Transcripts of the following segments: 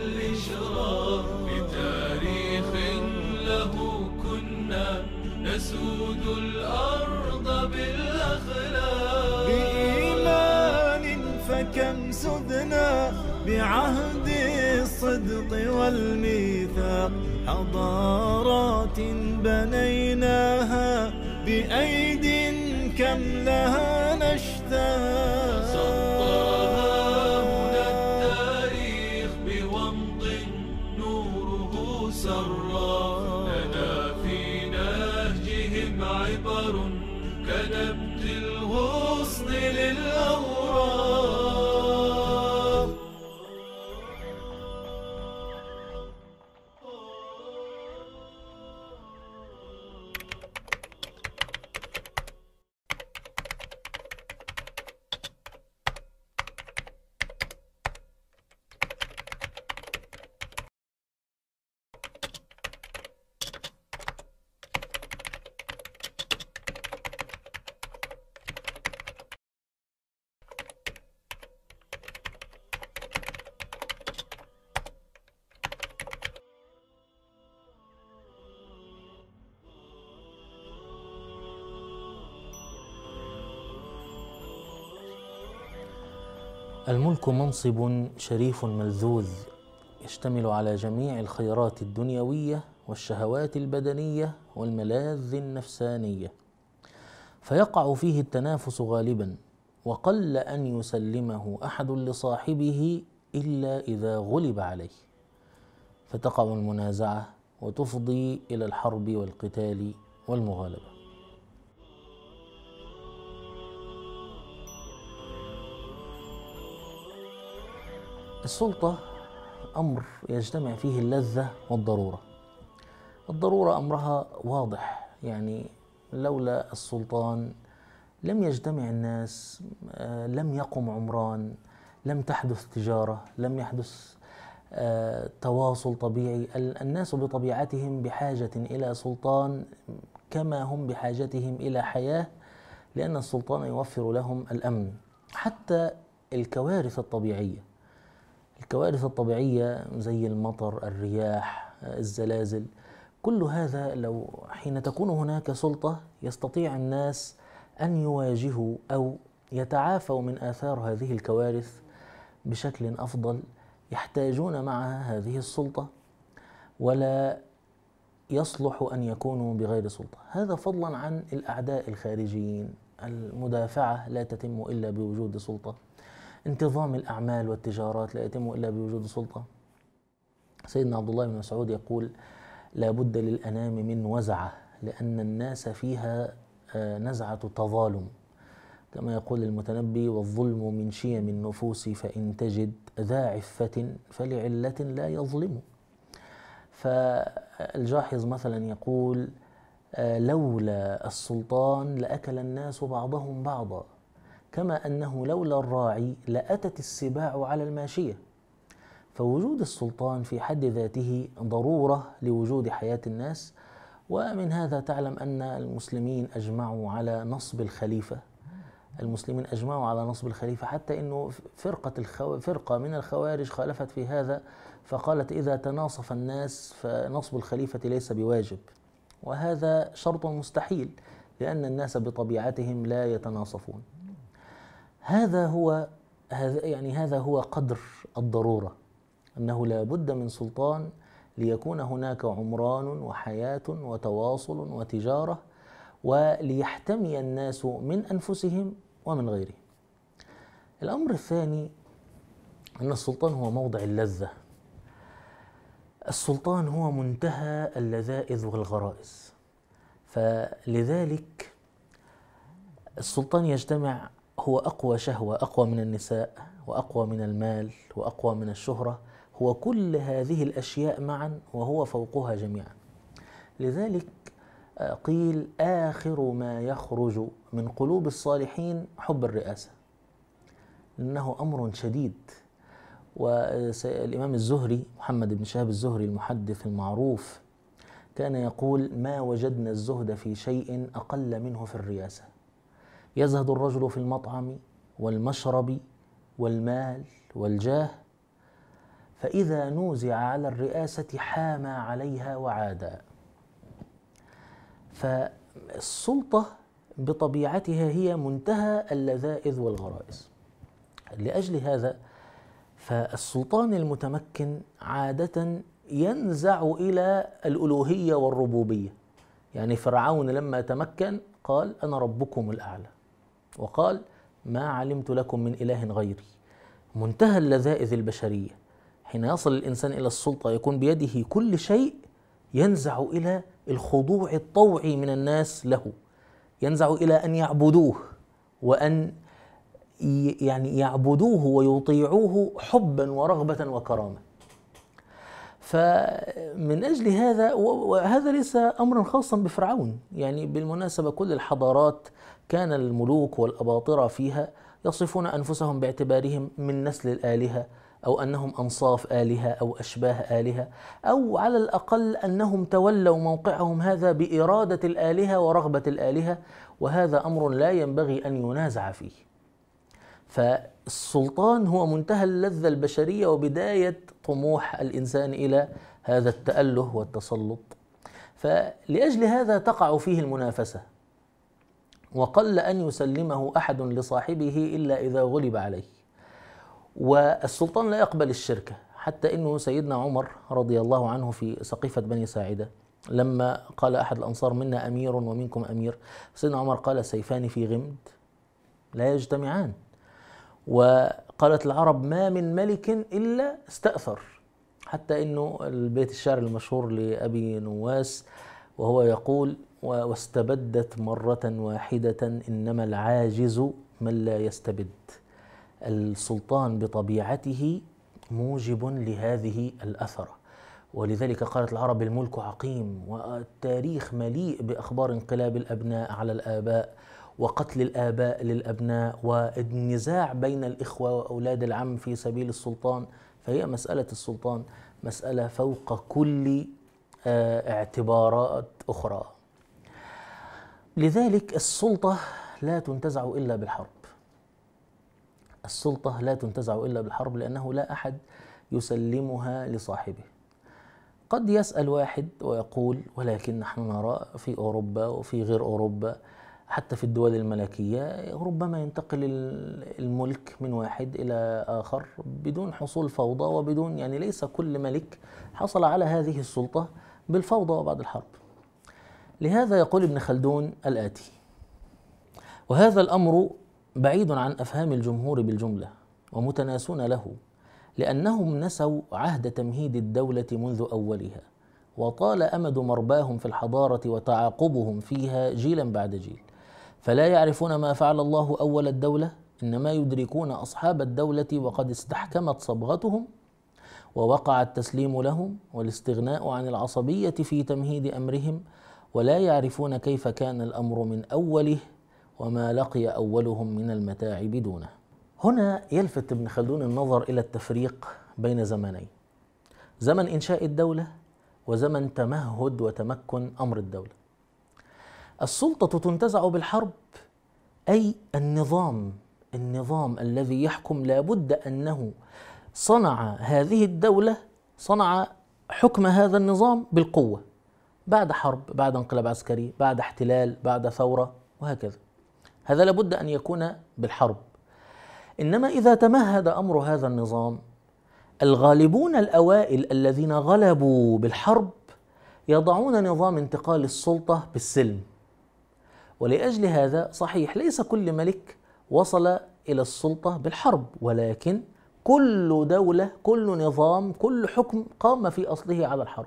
الإشراق بتاريخ له كنا نسود الأرض بالأخلاق بإيمان فكم سدنا بعهد الصدق والميثاق حضارات بنيناها بأيد كم لها نشتاق الملك منصب شريف ملذوذ يشتمل على جميع الخيرات الدنيويه والشهوات البدنيه والملاذ النفسانيه فيقع فيه التنافس غالبا وقل ان يسلمه احد لصاحبه الا اذا غلب عليه فتقع المنازعه وتفضي الى الحرب والقتال والمغالبه السلطة أمر يجتمع فيه اللذة والضرورة الضرورة أمرها واضح يعني لولا السلطان لم يجتمع الناس آه، لم يقم عمران لم تحدث تجارة لم يحدث آه، تواصل طبيعي الناس بطبيعتهم بحاجة إلى سلطان كما هم بحاجتهم إلى حياة لأن السلطان يوفر لهم الأمن حتى الكوارث الطبيعيه الكوارث الطبيعية زي المطر الرياح الزلازل كل هذا لو حين تكون هناك سلطة يستطيع الناس أن يواجهوا أو يتعافوا من آثار هذه الكوارث بشكل أفضل يحتاجون معها هذه السلطة ولا يصلح أن يكونوا بغير سلطة هذا فضلا عن الأعداء الخارجيين المدافعة لا تتم إلا بوجود سلطة انتظام الأعمال والتجارات لا يتم إلا بوجود سلطة سيدنا عبد الله بن مسعود يقول لا بد للأنام من وزعة لأن الناس فيها آه، نزعة تظالم كما يقول المتنبي والظلم من شيم النفوس فإن تجد ذا عفة فلعلة لا يظلم فالجاحظ مثلا يقول آه، لولا السلطان لأكل الناس بعضهم بعضا كما أنه لولا الراعي لأتت السباع على الماشية فوجود السلطان في حد ذاته ضرورة لوجود حياة الناس ومن هذا تعلم أن المسلمين أجمعوا على نصب الخليفة المسلمين أجمعوا على نصب الخليفة حتى أنه فرقة, الخو... فرقة من الخوارج خالفت في هذا فقالت إذا تناصف الناس فنصب الخليفة ليس بواجب وهذا شرط مستحيل لأن الناس بطبيعتهم لا يتناصفون هذا هو هذا يعني هذا هو قدر الضروره انه لا بد من سلطان ليكون هناك عمران وحياه وتواصل وتجاره وليحتمي الناس من انفسهم ومن غيرهم الامر الثاني ان السلطان هو موضع اللذه السلطان هو منتهى اللذائذ والغرائز فلذلك السلطان يجتمع هو أقوى شهوة أقوى من النساء وأقوى من المال وأقوى من الشهرة هو كل هذه الأشياء معا وهو فوقها جميعا لذلك آه، قيل آخر ما يخرج من قلوب الصالحين حب الرئاسة إنه أمر شديد والإمام الزهري محمد بن شهاب الزهري المحدث المعروف كان يقول ما وجدنا الزهد في شيء أقل منه في الرياسة يزهد الرجل في المطعم والمشرب والمال والجاه فإذا نوزع على الرئاسة حامى عليها وعادا فالسلطة بطبيعتها هي منتهى اللذائذ والغرائز لأجل هذا فالسلطان المتمكن عادة ينزع إلى الألوهية والربوبية يعني فرعون لما تمكن قال أنا ربكم الأعلى وقال ما علمت لكم من إله غيري منتهى اللذائذ البشرية حين يصل الإنسان إلى السلطة يكون بيده كل شيء ينزع إلى الخضوع الطوعي من الناس له ينزع إلى أن يعبدوه وأن يعني يعبدوه ويطيعوه حبا ورغبة وكرامة فمن أجل هذا وهذا ليس أمرا خاصا بفرعون يعني بالمناسبة كل الحضارات كان الملوك والأباطرة فيها يصفون أنفسهم باعتبارهم من نسل الآلهة أو أنهم أنصاف آلهة أو أشباه آلهة أو على الأقل أنهم تولوا موقعهم هذا بإرادة الآلهة ورغبة الآلهة وهذا أمر لا ينبغي أن ينازع فيه فالسلطان هو منتهى اللذة البشرية وبداية طموح الإنسان إلى هذا التأله والتسلط فلأجل هذا تقع فيه المنافسة وقل أن يسلمه أحد لصاحبه إلا إذا غلب عليه والسلطان لا يقبل الشركة حتى أنه سيدنا عمر رضي الله عنه في سقيفة بني ساعدة لما قال أحد الأنصار منا أمير ومنكم أمير سيدنا عمر قال سيفان في غمد لا يجتمعان وقالت العرب ما من ملك إلا استأثر حتى أنه البيت الشعر المشهور لأبي نواس وهو يقول واستبدت مرة واحدة إنما العاجز من لا يستبد السلطان بطبيعته موجب لهذه الأثرة ولذلك قالت العرب الملك عقيم والتاريخ مليء بأخبار انقلاب الأبناء على الآباء وقتل الآباء للأبناء والنزاع بين الإخوة وأولاد العم في سبيل السلطان فهي مسألة السلطان مسألة فوق كل آه، اعتبارات أخرى لذلك السلطة لا تنتزع إلا بالحرب السلطة لا تنتزع إلا بالحرب لأنه لا أحد يسلمها لصاحبه قد يسأل واحد ويقول ولكن نحن نرى في أوروبا وفي غير أوروبا حتى في الدول الملكية ربما ينتقل الملك من واحد إلى آخر بدون حصول فوضى وبدون يعني ليس كل ملك حصل على هذه السلطة بالفوضى وبعد الحرب لهذا يقول ابن خلدون الآتي وهذا الأمر بعيد عن أفهام الجمهور بالجملة ومتناسون له لأنهم نسوا عهد تمهيد الدولة منذ أولها وطال أمد مرباهم في الحضارة وتعاقبهم فيها جيلا بعد جيل فلا يعرفون ما فعل الله أول الدولة إنما يدركون أصحاب الدولة وقد استحكمت صبغتهم ووقع التسليم لهم والاستغناء عن العصبية في تمهيد أمرهم ولا يعرفون كيف كان الامر من اوله وما لقي اولهم من المتاعب دونه. هنا يلفت ابن خلدون النظر الى التفريق بين زمنين. زمن انشاء الدوله وزمن تمهد وتمكن امر الدوله. السلطه تنتزع بالحرب اي النظام النظام الذي يحكم لابد انه صنع هذه الدوله صنع حكم هذا النظام بالقوه بعد حرب بعد انقلاب عسكري بعد احتلال بعد ثورة وهكذا هذا لابد أن يكون بالحرب إنما إذا تمهد أمر هذا النظام الغالبون الأوائل الذين غلبوا بالحرب يضعون نظام انتقال السلطة بالسلم ولأجل هذا صحيح ليس كل ملك وصل إلى السلطة بالحرب ولكن كل دولة كل نظام كل حكم قام في أصله على الحرب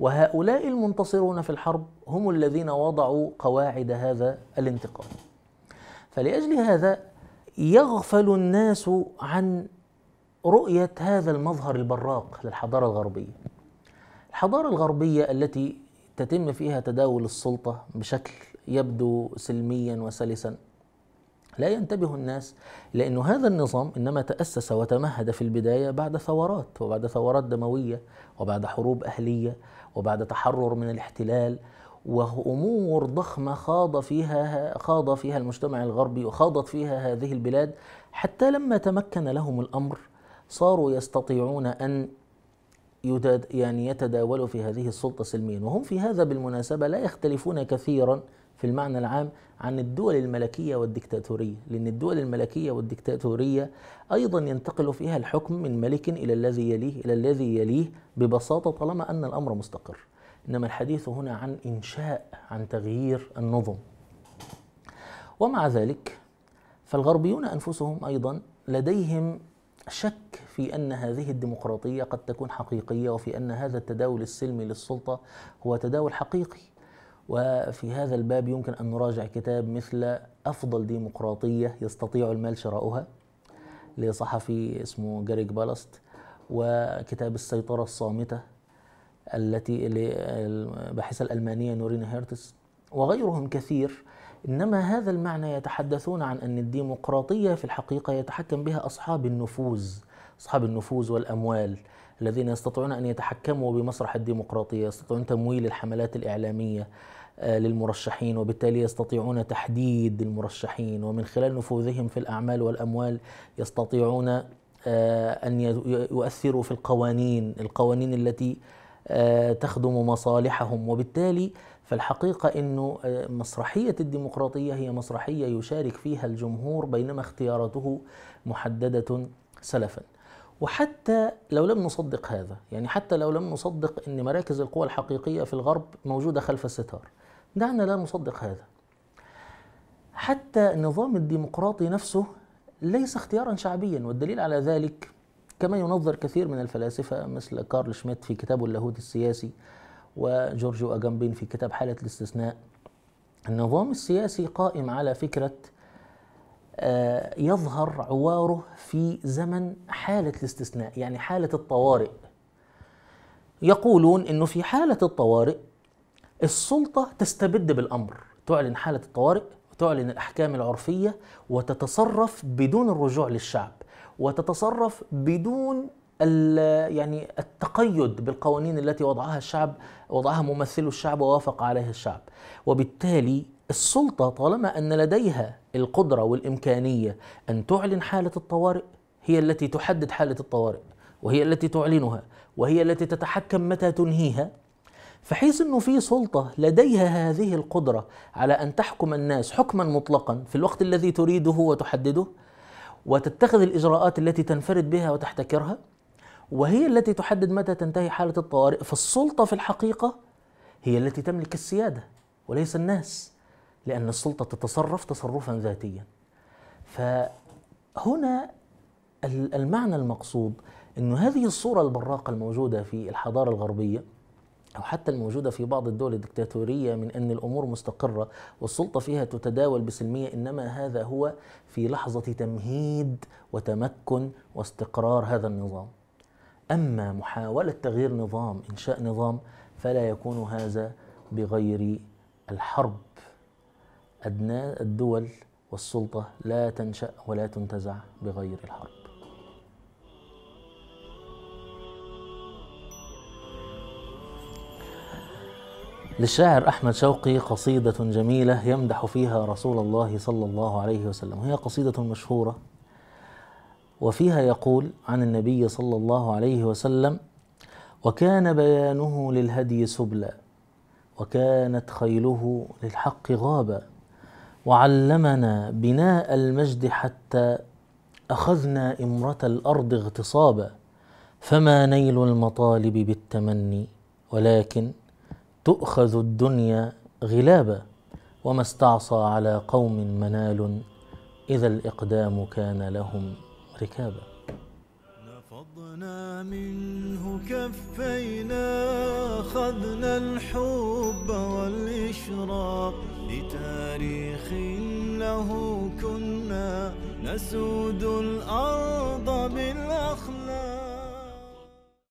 وهؤلاء المنتصرون في الحرب هم الذين وضعوا قواعد هذا الانتقام فلأجل هذا يغفل الناس عن رؤية هذا المظهر البراق للحضارة الغربية الحضارة الغربية التي تتم فيها تداول السلطة بشكل يبدو سلميا وسلسا لا ينتبه الناس لأن هذا النظام إنما تأسس وتمهد في البداية بعد ثورات وبعد ثورات دموية وبعد حروب أهلية وبعد تحرر من الاحتلال وأمور ضخمة خاض فيها خاض فيها المجتمع الغربي وخاضت فيها هذه البلاد حتى لما تمكن لهم الأمر صاروا يستطيعون أن يعني يتداولوا في هذه السلطة سلميا وهم في هذا بالمناسبة لا يختلفون كثيرا في المعنى العام عن الدول الملكية والديكتاتورية لأن الدول الملكية والديكتاتورية أيضا ينتقل فيها الحكم من ملك إلى الذي يليه إلى الذي يليه ببساطة طالما أن الأمر مستقر إنما الحديث هنا عن إنشاء عن تغيير النظم ومع ذلك فالغربيون أنفسهم أيضا لديهم شك في أن هذه الديمقراطية قد تكون حقيقية وفي أن هذا التداول السلمي للسلطة هو تداول حقيقي وفي هذا الباب يمكن أن نراجع كتاب مثل أفضل ديمقراطية يستطيع المال شراؤها لصحفي اسمه جاريك بالاست وكتاب السيطرة الصامتة التي للباحثة الألمانية نورين هيرتس وغيرهم كثير إنما هذا المعنى يتحدثون عن أن الديمقراطية في الحقيقة يتحكم بها أصحاب النفوذ أصحاب النفوذ والأموال الذين يستطيعون أن يتحكموا بمسرح الديمقراطية يستطيعون تمويل الحملات الإعلامية آه، للمرشحين وبالتالي يستطيعون تحديد المرشحين ومن خلال نفوذهم في الأعمال والأموال يستطيعون آه، أن يؤثروا في القوانين القوانين التي آه، تخدم مصالحهم وبالتالي فالحقيقة أنه مسرحية الديمقراطية هي مسرحية يشارك فيها الجمهور بينما اختيارته محددة سلفاً وحتى لو لم نصدق هذا يعني حتى لو لم نصدق ان مراكز القوى الحقيقيه في الغرب موجوده خلف الستار دعنا لا نصدق هذا حتى النظام الديمقراطي نفسه ليس اختيارا شعبيا والدليل على ذلك كما ينظر كثير من الفلاسفه مثل كارل شميت في كتابه اللاهوت السياسي وجورجو اجامبين في كتاب حاله الاستثناء النظام السياسي قائم على فكره آه، يظهر عواره في زمن حالة الاستثناء يعني حالة الطوارئ يقولون أنه في حالة الطوارئ السلطة تستبد بالأمر تعلن حالة الطوارئ وتعلن الأحكام العرفية وتتصرف بدون الرجوع للشعب وتتصرف بدون يعني التقيد بالقوانين التي وضعها الشعب وضعها ممثل الشعب ووافق عليها الشعب وبالتالي السلطة طالما أن لديها القدرة والإمكانية أن تعلن حالة الطوارئ هي التي تحدد حالة الطوارئ وهي التي تعلنها وهي التي تتحكم متى تنهيها فحيث انه في سلطه لديها هذه القدره على ان تحكم الناس حكما مطلقا في الوقت الذي تريده وتحدده وتتخذ الاجراءات التي تنفرد بها وتحتكرها وهي التي تحدد متى تنتهي حاله الطوارئ فالسلطه في الحقيقه هي التي تملك السياده وليس الناس لأن السلطة تتصرف تصرفا ذاتيا فهنا المعنى المقصود أن هذه الصورة البراقة الموجودة في الحضارة الغربية أو حتى الموجودة في بعض الدول الدكتاتورية من أن الأمور مستقرة والسلطة فيها تتداول بسلمية إنما هذا هو في لحظة تمهيد وتمكن واستقرار هذا النظام أما محاولة تغيير نظام إنشاء نظام فلا يكون هذا بغير الحرب أدنى الدول والسلطة لا تنشأ ولا تنتزع بغير الحرب للشاعر أحمد شوقي قصيدة جميلة يمدح فيها رسول الله صلى الله عليه وسلم هي قصيدة مشهورة وفيها يقول عن النبي صلى الله عليه وسلم وكان بيانه للهدي سبلا وكانت خيله للحق غابا وعلمنا بناء المجد حتى اخذنا امره الارض اغتصابا فما نيل المطالب بالتمني ولكن تؤخذ الدنيا غلابا وما استعصى على قوم منال اذا الاقدام كان لهم ركابا نفضنا منه كفينا اخذنا الحب والاشراق لتاريخ له كنا نسود الأرض بالأخلاق